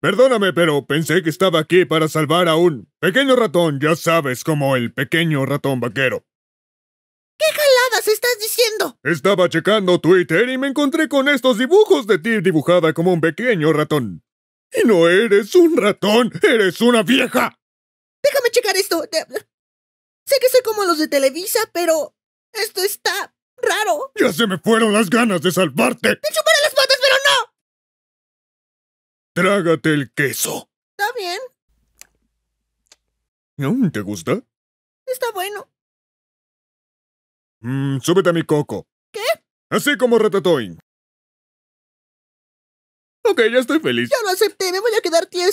Perdóname, pero pensé que estaba aquí para salvar a un pequeño ratón, ya sabes, como el pequeño ratón vaquero. ¿Qué jaladas estás diciendo? Estaba checando Twitter y me encontré con estos dibujos de ti dibujada como un pequeño ratón. Y no eres un ratón, eres una vieja. Déjame checar esto. Sé que soy como los de Televisa, pero esto está raro. Ya se me fueron las ganas de salvarte. Trágate el queso. Está bien. ¿Te gusta? Está bueno. Mm, súbete a mi coco. ¿Qué? Así como Ratatouille. Ok, ya estoy feliz. Ya lo acepté, me voy a quedar tieso.